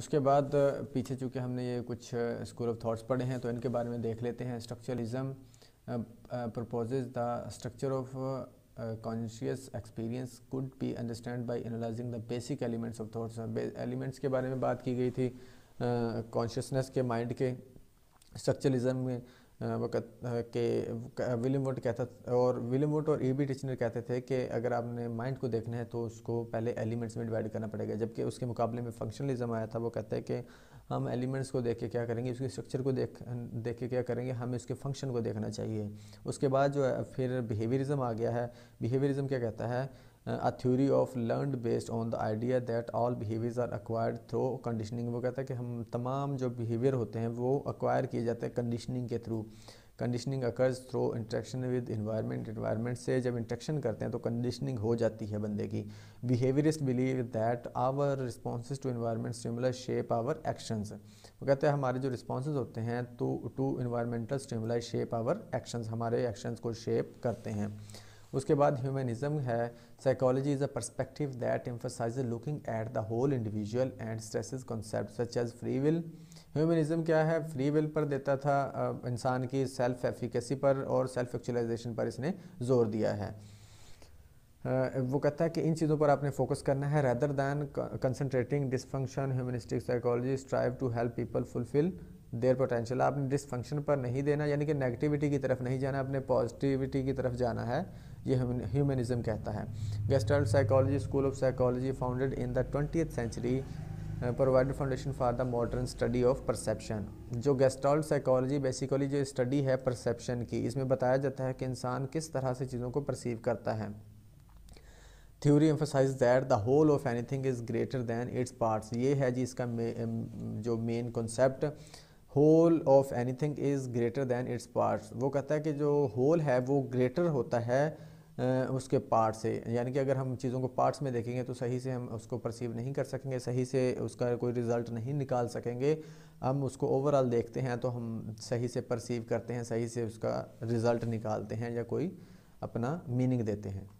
उसके बाद पीछे चूँकि हमने ये कुछ स्कूल ऑफ थाट्स पढ़े हैं तो इनके बारे में देख लेते हैं structuralism propose the structure of conscious experience could be understand by analysing the basic elements of thoughts elements के बारे में बात की गई थी कॉन्शियसनेस के माइंड के स्ट्रक्चरलिज्म में वक़्त के विलियम वोट कहता और विलियम वोट और ई बी टिचनर कहते थे कि अगर आपने माइंड को देखना है तो उसको पहले एलिमेंट्स में डिवाइड करना पड़ेगा जबकि उसके मुकाबले में फंक्शनलिज्म आया था वो कहते हैं कि हम एलिमेंट्स को देख के क्या करेंगे उसके स्ट्रक्चर को देख देख के क्या करेंगे हमें उसके फंक्शन को देखना चाहिए उसके बाद जो है फिर बिहेवियरिज्म आ गया है बिहेवियरिज्म क्या कहता है a theory of learn based on the idea that all behaviours are acquired through conditioning वो कहता है कि हम तमाम जो बिहेवियर होते हैं वो अक्वायर किए जाते हैं कंडीशनिंग के through conditioning occurs through interaction with environment environment से जब इंट्रैक्शन करते हैं तो कंडीशनिंग हो जाती है बंदे की behaviourist believe that our response to environment stimulus shape our actions वो कहते हैं हमारे जो रिस्पॉन्स होते हैं तो to environmental stimulus shape our actions हमारे एक्शंस को शेप करते हैं उसके बाद ह्यूमनिज्म है psychology is a perspective that emphasise looking at the whole individual and stress concept such as free will humanism क्या है फ्री विल पर देता था इंसान की सेल्फ एफिकेसी पर और सेल्फ एक्चुअलाइजेशन पर इसने जोर दिया है वो कहता है कि इन चीज़ों पर आपने फोकस करना है rather than concentrating dysfunction humanistic psychology strive to help people fulfil their potential आपने डिसफंक्शन पर नहीं देना यानी कि नेगेटिविटी की तरफ नहीं जाना अपने पॉजिटिविटी की तरफ जाना है ये ह्यूमनिज़म कहता है gestalt psychology school of psychology founded in the twenty century provided foundation for the modern study of perception जो गेस्टॉल साइकोलॉजी बेसिकली जो स्टडी है परसेप्शन की इसमें बताया जाता है कि इंसान किस तरह से चीज़ों को परसीव करता है theory emphasise that the whole of anything is greater than its parts ये है जी इसका um, जो main concept whole of anything is greater than its parts वो कहता है कि जो होल है वो ग्रेटर होता है उसके पार्ट से यानी कि अगर हम चीज़ों को पार्ट्स में देखेंगे तो सही से हम उसको परसीव नहीं कर सकेंगे सही से उसका कोई रिज़ल्ट नहीं निकाल सकेंगे हम उसको ओवरऑल देखते हैं तो हम सही से परसीव करते हैं सही से उसका रिज़ल्ट निकालते हैं या कोई अपना मीनिंग देते हैं